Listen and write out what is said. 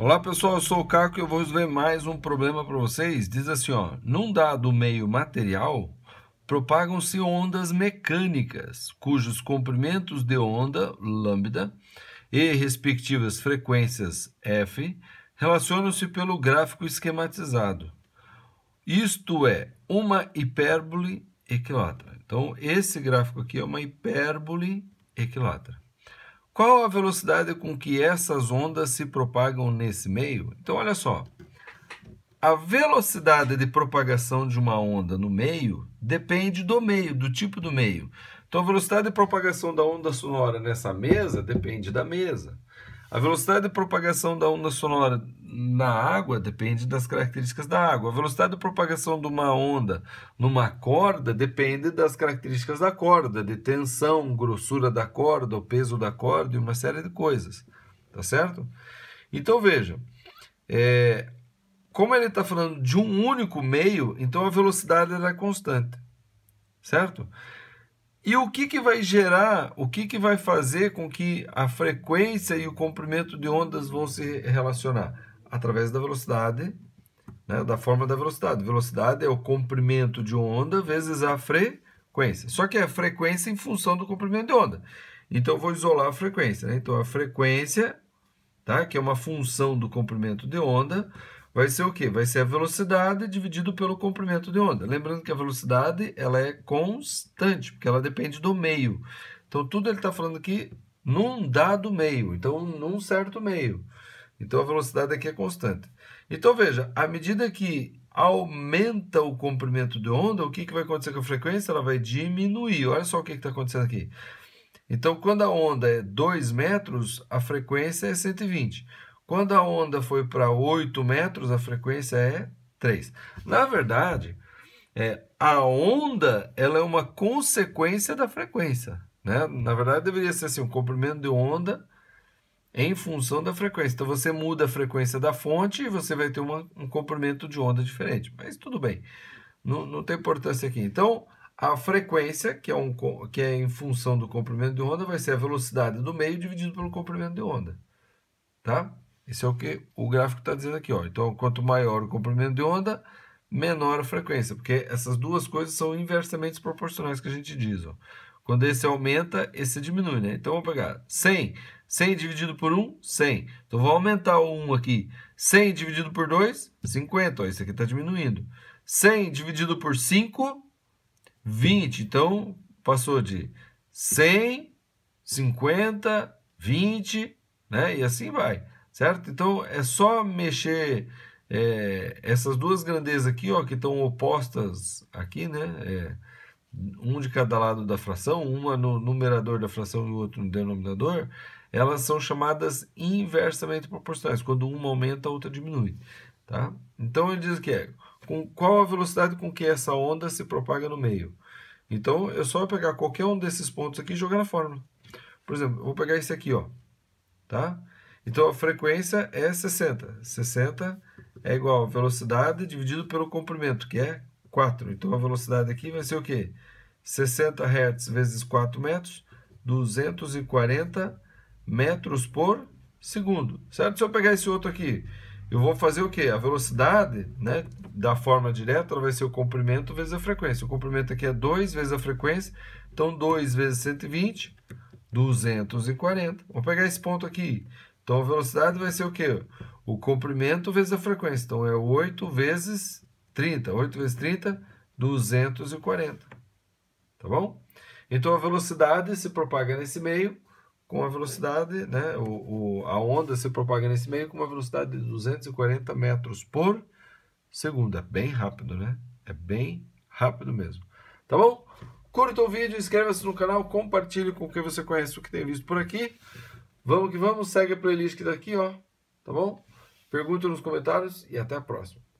Olá pessoal, eu sou o Caco e eu vou ver mais um problema para vocês. Diz assim, ó, num dado meio material, propagam-se ondas mecânicas, cujos comprimentos de onda, lambda, e respectivas frequências f, relacionam-se pelo gráfico esquematizado. Isto é uma hipérbole equilátera. Então, esse gráfico aqui é uma hipérbole equilátera. Qual a velocidade com que essas ondas se propagam nesse meio? Então, olha só. A velocidade de propagação de uma onda no meio depende do meio, do tipo do meio. Então, a velocidade de propagação da onda sonora nessa mesa depende da mesa. A velocidade de propagação da onda sonora na água depende das características da água. A velocidade de propagação de uma onda numa corda depende das características da corda, de tensão, grossura da corda, o peso da corda e uma série de coisas. Tá certo? Então veja, é, como ele está falando de um único meio, então a velocidade é constante. Certo? E o que, que vai gerar, o que, que vai fazer com que a frequência e o comprimento de ondas vão se relacionar? Através da velocidade, né, da forma da velocidade. Velocidade é o comprimento de onda vezes a frequência. Só que é a frequência em função do comprimento de onda. Então, eu vou isolar a frequência. Né? Então, a frequência, tá, que é uma função do comprimento de onda, vai ser o quê? Vai ser a velocidade dividido pelo comprimento de onda. Lembrando que a velocidade ela é constante, porque ela depende do meio. Então, tudo ele está falando aqui num dado meio, então num certo meio. Então, a velocidade aqui é constante. Então, veja, à medida que aumenta o comprimento de onda, o que, que vai acontecer com a frequência? Ela vai diminuir. Olha só o que está acontecendo aqui. Então, quando a onda é 2 metros, a frequência é 120. Quando a onda foi para 8 metros, a frequência é 3. Na verdade, é, a onda ela é uma consequência da frequência. Né? Na verdade, deveria ser assim, um comprimento de onda em função da frequência. Então, você muda a frequência da fonte e você vai ter uma, um comprimento de onda diferente. Mas tudo bem, não, não tem importância aqui. Então, a frequência, que é, um, que é em função do comprimento de onda, vai ser a velocidade do meio dividido pelo comprimento de onda. Tá? Isso é o que o gráfico está dizendo aqui. Ó. Então, quanto maior o comprimento de onda, menor a frequência, porque essas duas coisas são inversamente proporcionais que a gente diz. Ó. Quando esse aumenta, esse diminui. Né? Então, vou pegar 100. 100 dividido por 1, 100. Então, vou aumentar o 1 aqui. 100 dividido por 2, 50. Ó, esse aqui está diminuindo. 100 dividido por 5, 20. Então, passou de 100, 50, 20, né? E assim vai certo? Então é só mexer é, essas duas grandezas aqui, ó, que estão opostas aqui, né? É, um de cada lado da fração, uma no numerador da fração e o outro no denominador, elas são chamadas inversamente proporcionais, quando uma aumenta, a outra diminui. Tá? Então ele diz que é com qual a velocidade com que essa onda se propaga no meio. Então eu é só pegar qualquer um desses pontos aqui e jogar na fórmula. Por exemplo, eu vou pegar esse aqui, ó, tá? Então a frequência é 60. 60 é igual a velocidade dividido pelo comprimento, que é 4. Então a velocidade aqui vai ser o quê? 60 Hz vezes 4 metros, 240 metros por segundo. Certo? Se eu pegar esse outro aqui, eu vou fazer o quê? A velocidade, né, da forma direta, ela vai ser o comprimento vezes a frequência. O comprimento aqui é 2 vezes a frequência, então 2 vezes 120, 240. Vou pegar esse ponto aqui, então a velocidade vai ser o quê? O comprimento vezes a frequência. Então é 8 vezes 30. 8 vezes 30, 240. Tá bom? Então a velocidade se propaga nesse meio com a velocidade, né? O, o, a onda se propaga nesse meio com uma velocidade de 240 metros por segundo. É bem rápido, né? É bem rápido mesmo. Tá bom? Curta o vídeo, inscreva-se no canal, compartilhe com quem você conhece o que tem visto por aqui. Vamos que vamos, segue a playlist que tá ó. Tá bom? Pergunta nos comentários e até a próxima.